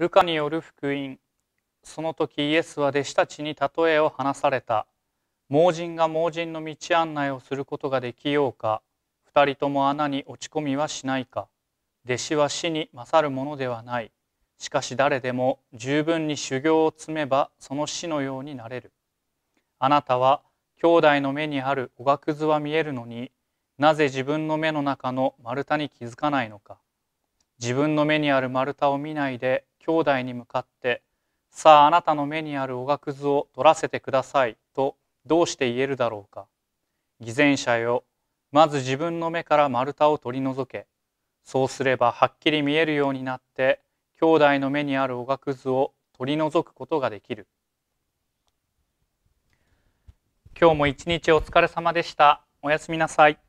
ルカによる福音その時イエスは弟子たちに例えを話された盲人が盲人の道案内をすることができようか二人とも穴に落ち込みはしないか弟子は死に勝るものではないしかし誰でも十分に修行を積めばその死のようになれるあなたは兄弟の目にあるおがくずは見えるのになぜ自分の目の中の丸太に気づかないのか自分の目にある丸太を見ないで兄弟に向かって「さああなたの目にあるおがくずを取らせてください」とどうして言えるだろうか偽善者よまず自分の目から丸太を取り除けそうすればはっきり見えるようになって兄弟の目にあるおがくずを取り除くことができる今日も一日お疲れ様でしたおやすみなさい